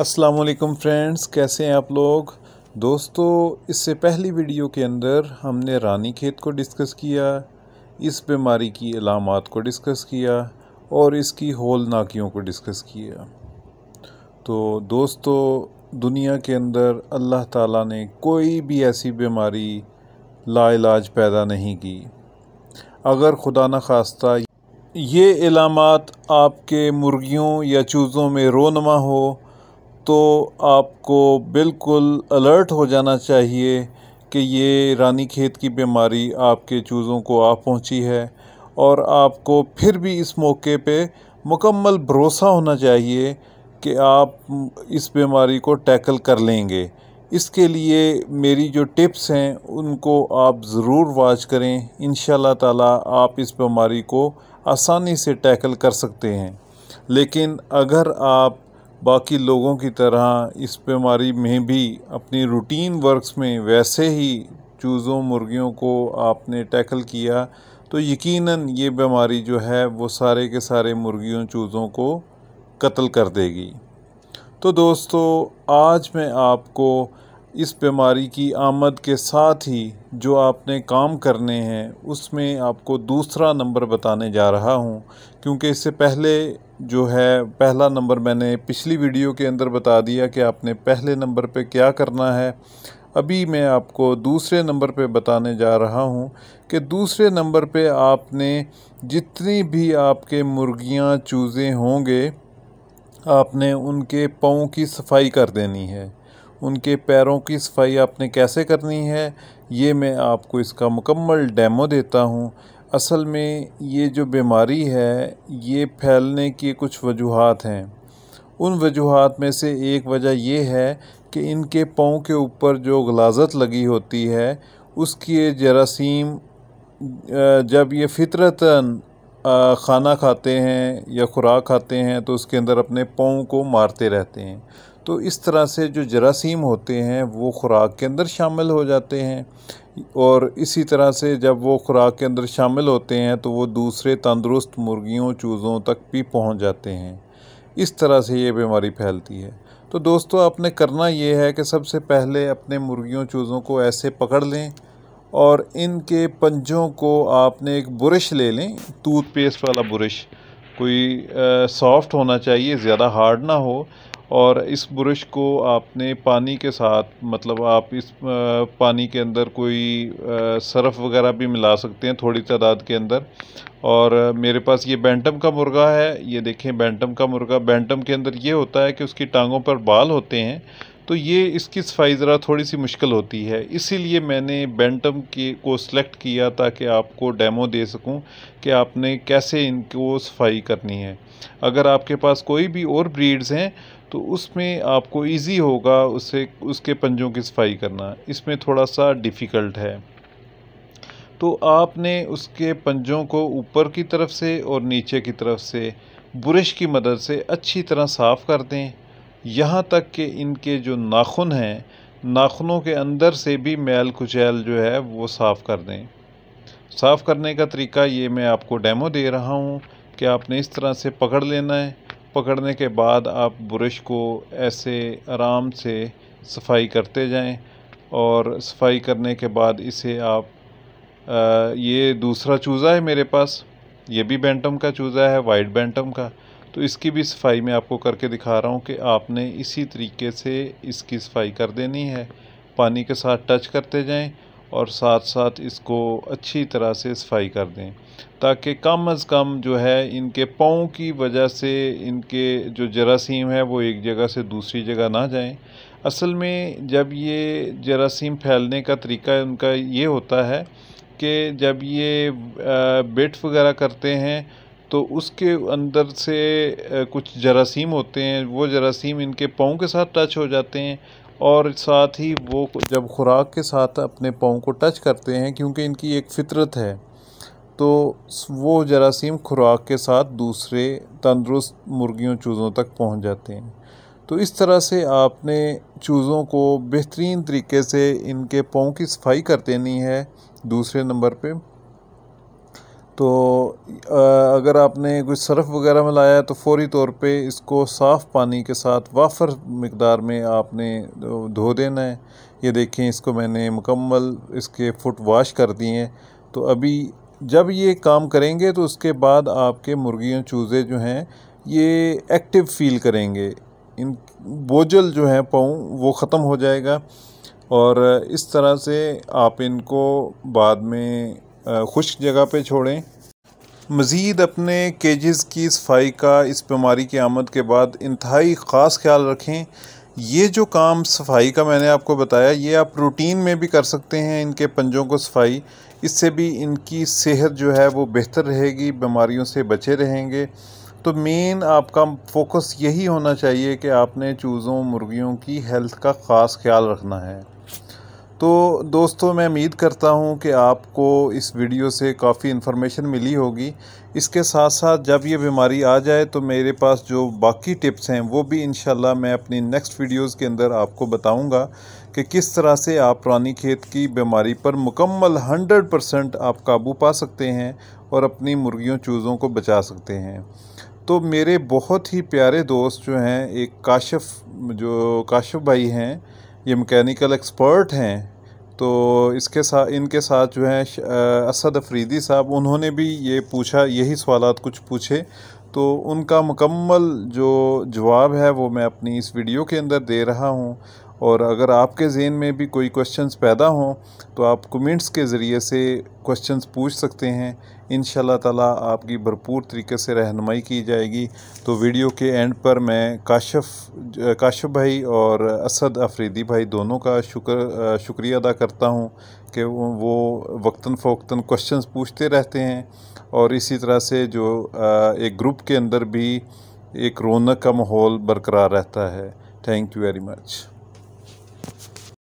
अस्सलाम फ्रेंड्स कैसे हैं आप लोग दोस्तों इससे पहली वीडियो के अंदर हमने रानी खेत को डिस्कस किया इस बीमारी की अलामत को डिस्कस किया और इसकी होल नाकियों को डिस्कस किया तो दोस्तों दुनिया के अंदर अल्लाह ताला ने कोई भी ऐसी बीमारी लाइलाज पैदा नहीं की अगर खुदा न खास्ता ये इलामत आपके मुर्गियों या चूज़ों में रोनमा हो तो आपको बिल्कुल अलर्ट हो जाना चाहिए कि ये रानी खेत की बीमारी आपके चूज़ों को आ पहुंची है और आपको फिर भी इस मौके पे मुकम्मल भरोसा होना चाहिए कि आप इस बीमारी को टैकल कर लेंगे इसके लिए मेरी जो टिप्स हैं उनको आप ज़रूर वाच करें इन ताला आप इस बीमारी को आसानी से टैकल कर सकते हैं लेकिन अगर आप बाकी लोगों की तरह इस बीमारी में भी अपनी रूटीन वर्क्स में वैसे ही चूज़ों मुर्गियों को आपने टैकल किया तो यकीनन ये बीमारी जो है वो सारे के सारे मुर्गियों चूज़ों को कत्ल कर देगी तो दोस्तों आज मैं आपको इस बीमारी की आमद के साथ ही जो आपने काम करने हैं उसमें आपको दूसरा नंबर बताने जा रहा हूँ क्योंकि इससे पहले जो है पहला नंबर मैंने पिछली वीडियो के अंदर बता दिया कि आपने पहले नंबर पे क्या करना है अभी मैं आपको दूसरे नंबर पे बताने जा रहा हूँ कि दूसरे नंबर पे आपने जितनी भी आपके मुर्गियाँ चूज़ें होंगे आपने उनके पाँव की सफाई कर देनी है उनके पैरों की सफाई आपने कैसे करनी है ये मैं आपको इसका मुकम्मल डेमो देता हूँ असल में ये जो बीमारी है ये फैलने की कुछ वजूहत हैं उन वजूहत में से एक वजह यह है कि इनके पाँव के ऊपर जो गलाजत लगी होती है उसकी जरासीम जब ये फितरतन खाना खाते हैं या खुराक खाते हैं तो उसके अंदर अपने पाँव को मारते रहते हैं तो इस तरह से जो जरासीम होते हैं वो ख़ुराक के अंदर शामिल हो जाते हैं और इसी तरह से जब वो ख़ुराक के अंदर शामिल होते हैं तो वो दूसरे तंदुरुस्त मुर्गियों चूज़ों तक भी पहुंच जाते हैं इस तरह से ये बीमारी फैलती है तो दोस्तों आपने करना ये है कि सबसे पहले अपने मुर्गियों चूज़ों को ऐसे पकड़ लें और इनके पंजों को आपने एक बुरश ले लें टूथपेस्ट वाला बुरश कोई सॉफ्ट होना चाहिए ज़्यादा हार्ड ना हो और इस ब्रश को आपने पानी के साथ मतलब आप इस पानी के अंदर कोई सरफ वगैरह भी मिला सकते हैं थोड़ी तादाद के अंदर और मेरे पास ये बैंटम का मुर्गा है ये देखें बैंटम का मुर्गा बैंटम के अंदर ये होता है कि उसकी टांगों पर बाल होते हैं तो ये इसकी सफाई ज़रा थोड़ी सी मुश्किल होती है इसीलिए मैंने बैंटम के को सिलेक्ट किया ताकि आपको डेमो दे सकूं कि आपने कैसे इनको सफाई करनी है अगर आपके पास कोई भी और ब्रीड्स हैं तो उसमें आपको इजी होगा उसे उसके पंजों की सफाई करना इसमें थोड़ा सा डिफ़िकल्ट है तो आपने उसके पंजों को ऊपर की तरफ से और नीचे की तरफ से ब्रश की मदद से अच्छी तरह साफ़ कर दें यहाँ तक कि इनके जो नाखून हैं नाखूनों के अंदर से भी मैल कुचैल जो है वो साफ़ कर दें साफ़ करने का तरीका ये मैं आपको डेमो दे रहा हूँ कि आपने इस तरह से पकड़ लेना है पकड़ने के बाद आप बुरश को ऐसे आराम से सफाई करते जाएं और सफाई करने के बाद इसे आप आ, ये दूसरा चूज़ा है मेरे पास ये भी बेंटम का चूज़ा है वाइट बेंटम का तो इसकी भी सफाई मैं आपको करके दिखा रहा हूँ कि आपने इसी तरीके से इसकी सफाई कर देनी है पानी के साथ टच करते जाएं और साथ साथ इसको अच्छी तरह से सफाई कर दें ताकि कम अज़ कम जो है इनके पाँव की वजह से इनके जो जरासीम है वो एक जगह से दूसरी जगह ना जाएं असल में जब ये जरासीम फैलने का तरीका उनका ये होता है कि जब ये बेट वगैरह करते हैं तो उसके अंदर से कुछ जरासीम होते हैं वो जरासीम इनके पाँव के साथ टच हो जाते हैं और साथ ही वो जब खुराक के साथ अपने पाँव को टच करते हैं क्योंकि इनकी एक फितरत है तो वो जरासीम खुराक के साथ दूसरे तंदरुस्त मुर्गियों चूज़ों तक पहुंच जाते हैं तो इस तरह से आपने चूज़ों को बेहतरीन तरीके से इनके पाँव की सफाई कर देनी है दूसरे नंबर पे तो अगर आपने कुछ सर्फ़ वगैरह में लाया है तो फौरी तौर पे इसको साफ़ पानी के साथ वाफर मकदार में आपने धो देना है ये देखें इसको मैंने मुकम्मल इसके फुट वाश कर दिए हैं तो अभी जब ये काम करेंगे तो उसके बाद आपके मुर्गियों चूज़े जो हैं ये एक्टिव फील करेंगे इन बोझल जो है पाऊँ वो ख़त्म हो जाएगा और इस तरह से आप इनको बाद में खुश्क जगह पे छोड़ें मज़ीद अपने केजेस की सफाई का इस बीमारी की आमद के बाद इंतहाई ख़ास ख्याल रखें ये जो काम सफाई का मैंने आपको बताया ये आप रूटीन में भी कर सकते हैं इनके पंजों को सफाई इससे भी इनकी सेहत जो है वो बेहतर रहेगी बीमारियों से बचे रहेंगे तो मेन आपका फोकस यही होना चाहिए कि आपने चूज़ों मुर्गियों की हेल्थ का ख़ास ख्याल रखना है तो दोस्तों मैं उम्मीद करता हूँ कि आपको इस वीडियो से काफ़ी इन्फॉर्मेशन मिली होगी इसके साथ साथ जब ये बीमारी आ जाए तो मेरे पास जो बाकी टिप्स हैं वो भी इन मैं अपनी नेक्स्ट वीडियोस के अंदर आपको बताऊंगा कि किस तरह से आप पुरानी खेत की बीमारी पर मुकम्मल 100 परसेंट आप काबू पा सकते हैं और अपनी मुर्गियों चूज़ों को बचा सकते हैं तो मेरे बहुत ही प्यारे दोस्त जो हैं एक काशफ जो काशफ भाई हैं ये मैकेनिकल एक्सपर्ट हैं तो इसके साथ इनके साथ जो है असद अफरीदी साहब उन्होंने भी ये पूछा यही सवाल कुछ पूछे तो उनका मुकम्मल जो जवाब है वो मैं अपनी इस वीडियो के अंदर दे रहा हूँ और अगर आपके जेन में भी कोई क्वेश्चंस पैदा हों तो आप कमेंट्स के ज़रिए से क्वेश्चंस पूछ सकते हैं इन ताला आपकी भरपूर तरीके से रहनमाई की जाएगी तो वीडियो के एंड पर मैं काशफ काशफ भाई और असद अफरीदी भाई दोनों का शुक्र शुक्रिया अदा करता हूँ कि वो वक्ता फ़ोक्ता क्वेश्चंस पूछते रहते हैं और इसी तरह से जो एक ग्रुप के अंदर भी एक रौनक का माहौल बरकरार रहता है थैंक यू वेरी मच